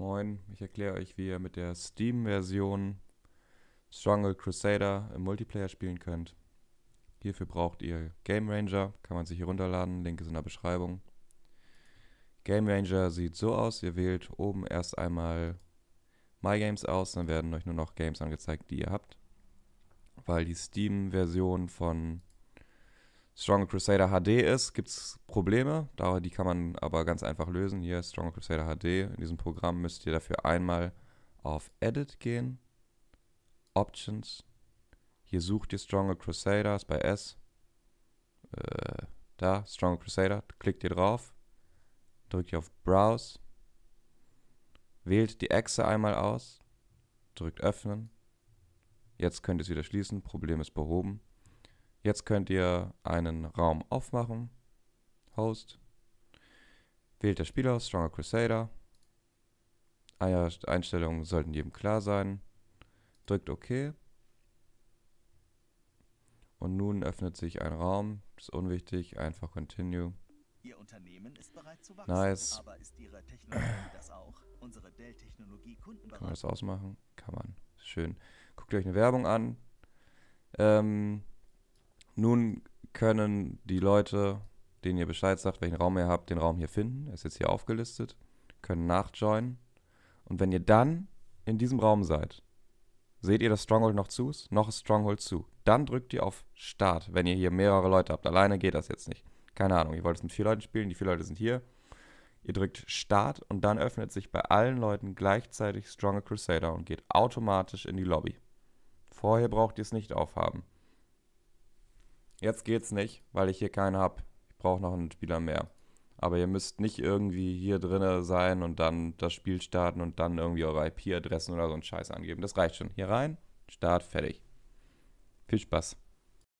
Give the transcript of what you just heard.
Moin, ich erkläre euch, wie ihr mit der Steam-Version Stronghold Crusader im Multiplayer spielen könnt. Hierfür braucht ihr Game Ranger, kann man sich hier runterladen, Link ist in der Beschreibung. Game Ranger sieht so aus, ihr wählt oben erst einmal My Games aus, dann werden euch nur noch Games angezeigt, die ihr habt. Weil die Steam-Version von Stronger Crusader HD ist, gibt es Probleme. Die kann man aber ganz einfach lösen. Hier Stronger Crusader HD. In diesem Programm müsst ihr dafür einmal auf Edit gehen. Options. Hier sucht ihr Stronger Crusader, ist bei S. Äh, da, Stronger Crusader. Klickt ihr drauf. Drückt ihr auf Browse. Wählt die Echse einmal aus. Drückt Öffnen. Jetzt könnt ihr es wieder schließen. Problem ist behoben. Jetzt könnt ihr einen Raum aufmachen. Host. Wählt das Spiel aus, Stronger Crusader. Einstellungen sollten jedem klar sein. Drückt OK. Und nun öffnet sich ein Raum. Das ist unwichtig. Einfach Continue. Ihr Unternehmen ist bereit zu wachsen, nice. aber ist Ihre Technologie das auch? Unsere Dell-Technologie Kundenberatung. Kann man das ausmachen? Kann man. Schön. Guckt euch eine Werbung an. Ähm, nun können die Leute, denen ihr Bescheid sagt, welchen Raum ihr habt, den Raum hier finden. Er ist jetzt hier aufgelistet, können nachjoinen. Und wenn ihr dann in diesem Raum seid, seht ihr das Stronghold noch zu? Noch ist Stronghold zu. Dann drückt ihr auf Start, wenn ihr hier mehrere Leute habt. Alleine geht das jetzt nicht. Keine Ahnung, ihr wollt es mit vier Leuten spielen, die vier Leute sind hier. Ihr drückt Start und dann öffnet sich bei allen Leuten gleichzeitig Stronger Crusader und geht automatisch in die Lobby. Vorher braucht ihr es nicht aufhaben. Jetzt geht's nicht, weil ich hier keinen habe. Ich brauche noch einen Spieler mehr. Aber ihr müsst nicht irgendwie hier drin sein und dann das Spiel starten und dann irgendwie eure IP-Adressen oder so einen Scheiß angeben. Das reicht schon. Hier rein, Start, fertig. Viel Spaß.